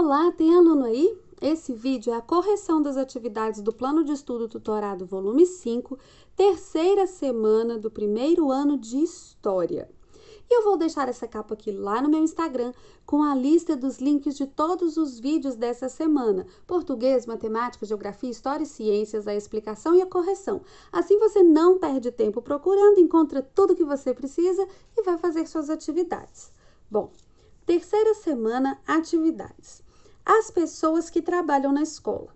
Olá, tem aluno aí? Esse vídeo é a correção das atividades do Plano de Estudo Tutorado Volume 5, terceira semana do primeiro ano de História. E eu vou deixar essa capa aqui lá no meu Instagram com a lista dos links de todos os vídeos dessa semana: português, matemática, geografia, história e ciências, a explicação e a correção. Assim você não perde tempo procurando, encontra tudo que você precisa e vai fazer suas atividades. Bom, terceira semana, atividades as pessoas que trabalham na escola.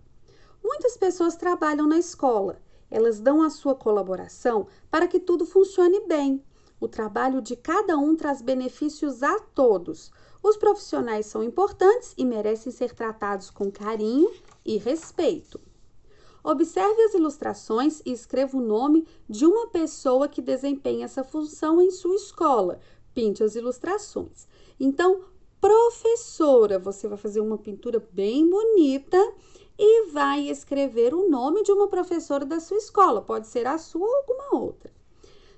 Muitas pessoas trabalham na escola, elas dão a sua colaboração para que tudo funcione bem. O trabalho de cada um traz benefícios a todos. Os profissionais são importantes e merecem ser tratados com carinho e respeito. Observe as ilustrações e escreva o nome de uma pessoa que desempenha essa função em sua escola. Pinte as ilustrações. Então, professora. Você vai fazer uma pintura bem bonita e vai escrever o nome de uma professora da sua escola, pode ser a sua ou alguma outra.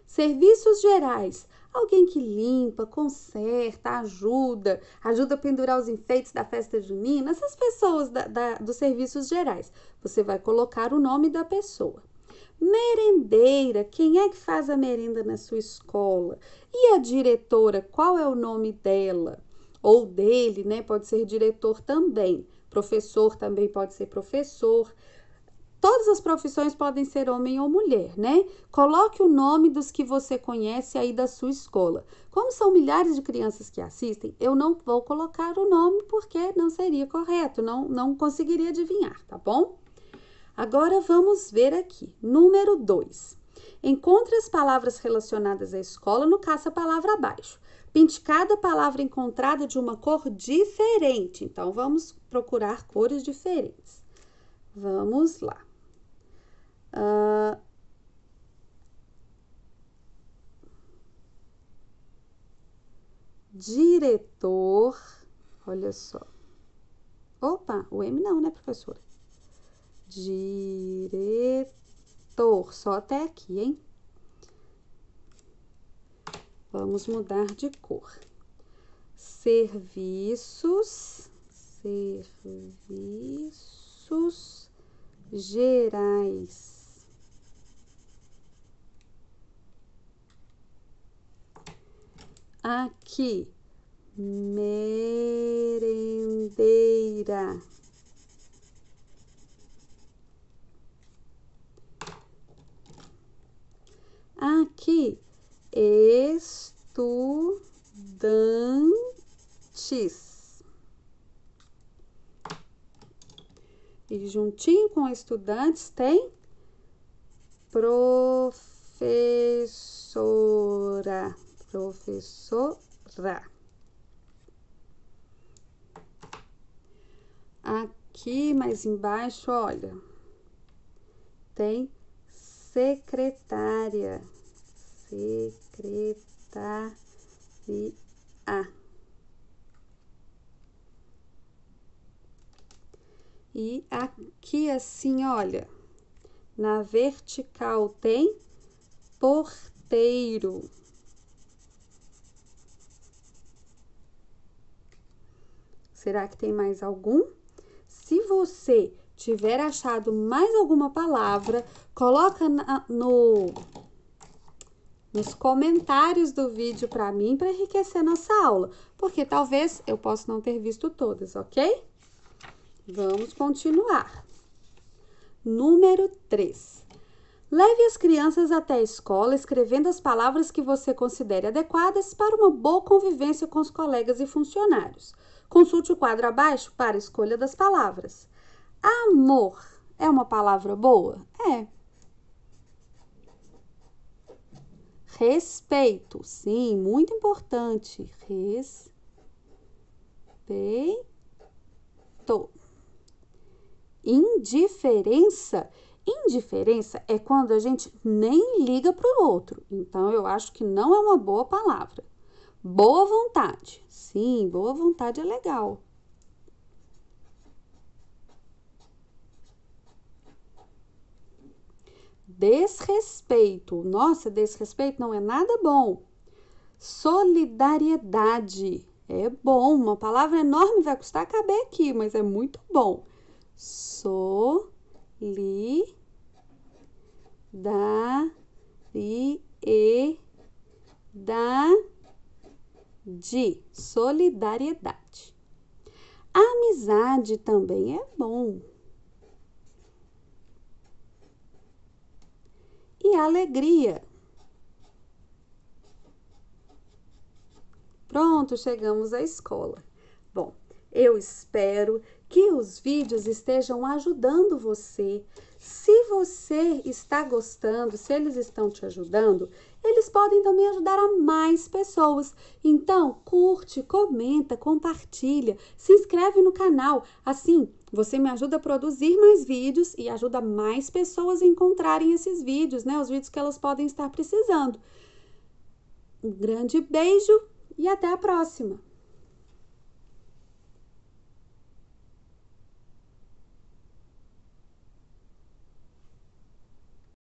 Serviços gerais: alguém que limpa, conserta, ajuda, ajuda a pendurar os enfeites da festa junina, essas pessoas da, da, dos serviços gerais. Você vai colocar o nome da pessoa. Merendeira, quem é que faz a merenda na sua escola? E a diretora, qual é o nome dela? ou dele, né? Pode ser diretor também, professor também pode ser professor. Todas as profissões podem ser homem ou mulher, né? Coloque o nome dos que você conhece aí da sua escola. Como são milhares de crianças que assistem, eu não vou colocar o nome porque não seria correto, não, não conseguiria adivinhar, tá bom? Agora vamos ver aqui. Número 2. Encontre as palavras relacionadas à escola no caça-palavra abaixo. Pinte cada palavra encontrada de uma cor diferente. Então, vamos procurar cores diferentes. Vamos lá. Uh... Diretor. Olha só. Opa, o M não, né, professora? Diretor vetor, só até aqui, hein? Vamos mudar de cor. Serviços, serviços gerais. aqui, merendeira. aqui estudantes. E juntinho com estudantes tem professora, professora. Aqui mais embaixo, olha, tem secretária. Secretaria. E aqui assim, olha, na vertical tem porteiro. Será que tem mais algum? Se você tiver achado mais alguma palavra, coloca na, no nos comentários do vídeo para mim para enriquecer nossa aula, porque talvez eu possa não ter visto todas, ok? Vamos continuar. Número 3. Leve as crianças até a escola escrevendo as palavras que você considere adequadas para uma boa convivência com os colegas e funcionários. Consulte o quadro abaixo para a escolha das palavras. Amor é uma palavra boa? É. Respeito, sim, muito importante. Respeito. Indiferença. Indiferença é quando a gente nem liga para o outro. Então, eu acho que não é uma boa palavra. Boa vontade. Sim, boa vontade é legal. desrespeito. Nossa, desrespeito não é nada bom. Solidariedade é bom, uma palavra enorme vai custar caber aqui, mas é muito bom. Solidariedade. Solidariedade. Amizade também é bom. alegria. Pronto, chegamos à escola. Bom, eu espero que os vídeos estejam ajudando você. Se você está gostando, se eles estão te ajudando, eles podem também ajudar a mais pessoas. Então, curte, comenta, compartilha, se inscreve no canal. Assim, você me ajuda a produzir mais vídeos e ajuda mais pessoas a encontrarem esses vídeos, né? Os vídeos que elas podem estar precisando. Um grande beijo e até a próxima!